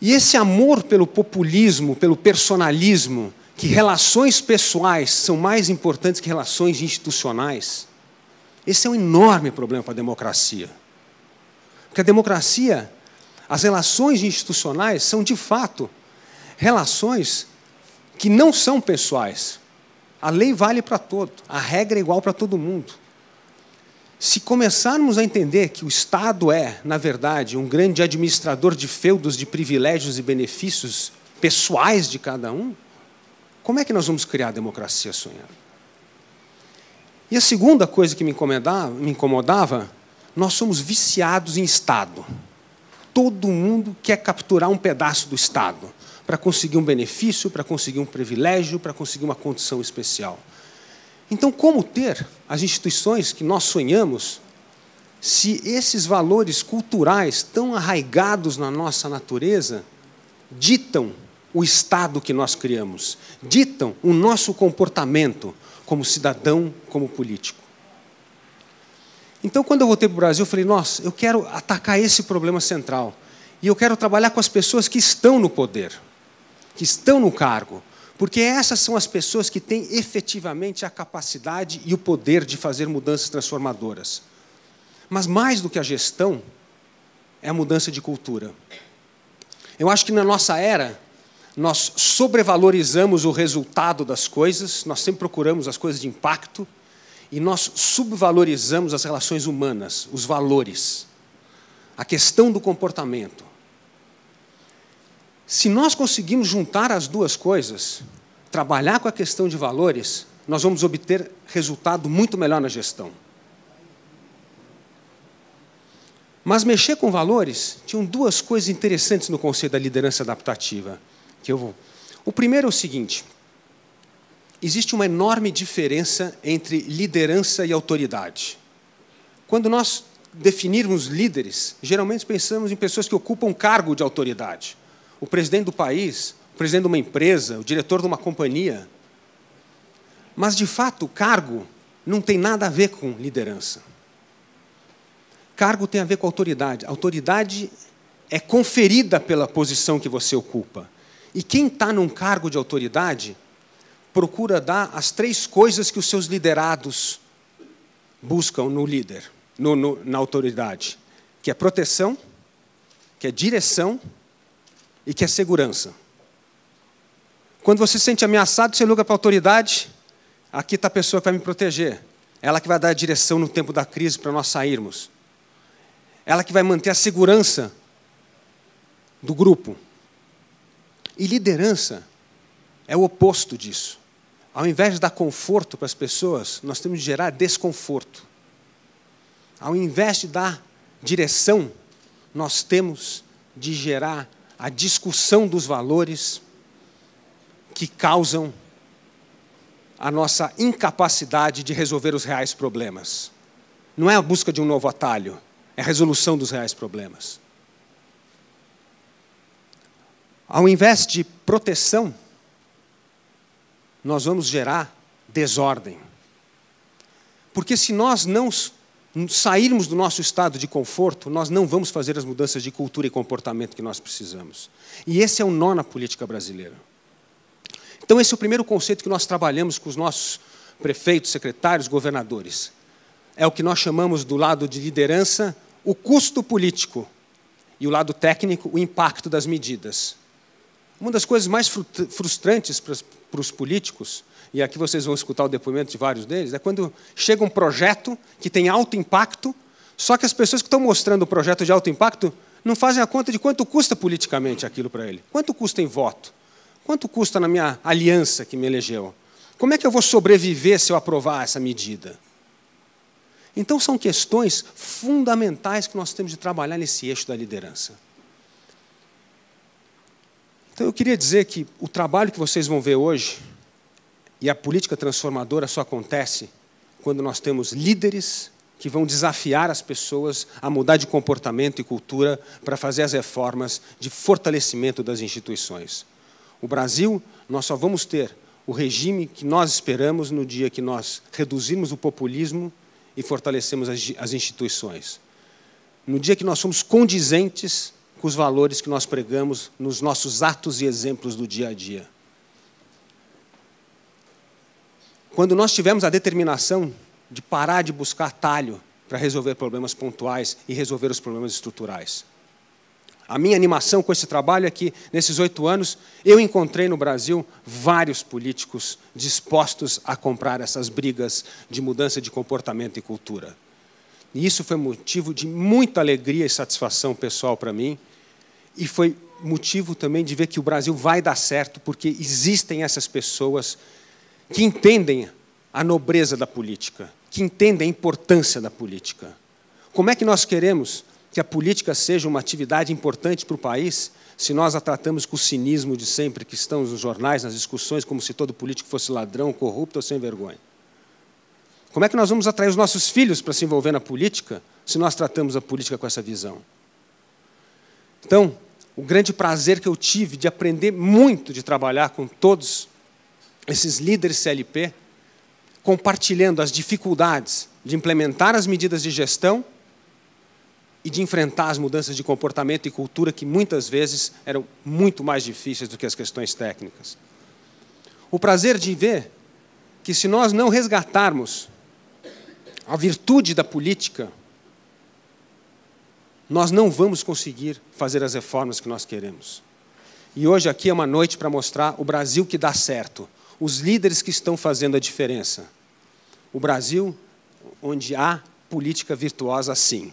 E esse amor pelo populismo, pelo personalismo, que relações pessoais são mais importantes que relações institucionais, esse é um enorme problema para a democracia. Porque a democracia, as relações institucionais são, de fato, relações que não são pessoais. A lei vale para todo, a regra é igual para todo mundo. Se começarmos a entender que o Estado é, na verdade, um grande administrador de feudos, de privilégios e benefícios pessoais de cada um, como é que nós vamos criar a democracia sonhada? E a segunda coisa que me incomodava, me incomodava nós somos viciados em Estado. Todo mundo quer capturar um pedaço do Estado para conseguir um benefício, para conseguir um privilégio, para conseguir uma condição especial. Então, como ter as instituições que nós sonhamos se esses valores culturais tão arraigados na nossa natureza ditam o estado que nós criamos, ditam o nosso comportamento como cidadão, como político? Então, quando eu voltei para o Brasil, eu falei: nossa, eu quero atacar esse problema central. E eu quero trabalhar com as pessoas que estão no poder, que estão no cargo, porque essas são as pessoas que têm efetivamente a capacidade e o poder de fazer mudanças transformadoras. Mas mais do que a gestão, é a mudança de cultura. Eu acho que na nossa era, nós sobrevalorizamos o resultado das coisas, nós sempre procuramos as coisas de impacto e nós subvalorizamos as relações humanas, os valores, a questão do comportamento. Se nós conseguirmos juntar as duas coisas, trabalhar com a questão de valores, nós vamos obter resultado muito melhor na gestão. Mas mexer com valores tinham duas coisas interessantes no conceito da liderança adaptativa. Que eu vou... O primeiro é o seguinte: existe uma enorme diferença entre liderança e autoridade. Quando nós definirmos líderes, geralmente pensamos em pessoas que ocupam cargo de autoridade o presidente do país, o presidente de uma empresa, o diretor de uma companhia. Mas, de fato, cargo não tem nada a ver com liderança. Cargo tem a ver com autoridade. Autoridade é conferida pela posição que você ocupa. E quem está num cargo de autoridade procura dar as três coisas que os seus liderados buscam no líder, no, no, na autoridade, que é proteção, que é direção e que é segurança. Quando você se sente ameaçado, você liga para a autoridade. Aqui está a pessoa que vai me proteger. Ela que vai dar a direção no tempo da crise para nós sairmos. Ela que vai manter a segurança do grupo. E liderança é o oposto disso. Ao invés de dar conforto para as pessoas, nós temos de gerar desconforto. Ao invés de dar direção, nós temos de gerar a discussão dos valores que causam a nossa incapacidade de resolver os reais problemas. Não é a busca de um novo atalho, é a resolução dos reais problemas. Ao invés de proteção, nós vamos gerar desordem. Porque se nós não sairmos do nosso estado de conforto, nós não vamos fazer as mudanças de cultura e comportamento que nós precisamos. E esse é o nó na política brasileira. Então, esse é o primeiro conceito que nós trabalhamos com os nossos prefeitos, secretários, governadores. É o que nós chamamos do lado de liderança o custo político e o lado técnico o impacto das medidas. Uma das coisas mais frustrantes para para os políticos, e aqui vocês vão escutar o depoimento de vários deles, é quando chega um projeto que tem alto impacto, só que as pessoas que estão mostrando o projeto de alto impacto não fazem a conta de quanto custa politicamente aquilo para ele. Quanto custa em voto? Quanto custa na minha aliança que me elegeu? Como é que eu vou sobreviver se eu aprovar essa medida? Então, são questões fundamentais que nós temos de trabalhar nesse eixo da liderança. Então eu queria dizer que o trabalho que vocês vão ver hoje e a política transformadora só acontece quando nós temos líderes que vão desafiar as pessoas a mudar de comportamento e cultura para fazer as reformas de fortalecimento das instituições. O Brasil, nós só vamos ter o regime que nós esperamos no dia que nós reduzirmos o populismo e fortalecemos as instituições. No dia que nós somos condizentes com os valores que nós pregamos nos nossos atos e exemplos do dia a dia. Quando nós tivermos a determinação de parar de buscar talho para resolver problemas pontuais e resolver os problemas estruturais. A minha animação com esse trabalho é que, nesses oito anos, eu encontrei no Brasil vários políticos dispostos a comprar essas brigas de mudança de comportamento e cultura. E isso foi motivo de muita alegria e satisfação pessoal para mim, e foi motivo também de ver que o Brasil vai dar certo, porque existem essas pessoas que entendem a nobreza da política, que entendem a importância da política. Como é que nós queremos que a política seja uma atividade importante para o país se nós a tratamos com o cinismo de sempre que estamos nos jornais, nas discussões, como se todo político fosse ladrão, corrupto ou sem vergonha? Como é que nós vamos atrair os nossos filhos para se envolver na política se nós tratamos a política com essa visão? Então, o grande prazer que eu tive de aprender muito de trabalhar com todos esses líderes CLP, compartilhando as dificuldades de implementar as medidas de gestão e de enfrentar as mudanças de comportamento e cultura que muitas vezes eram muito mais difíceis do que as questões técnicas. O prazer de ver que se nós não resgatarmos a virtude da política, nós não vamos conseguir fazer as reformas que nós queremos. E hoje aqui é uma noite para mostrar o Brasil que dá certo, os líderes que estão fazendo a diferença. O Brasil onde há política virtuosa, sim.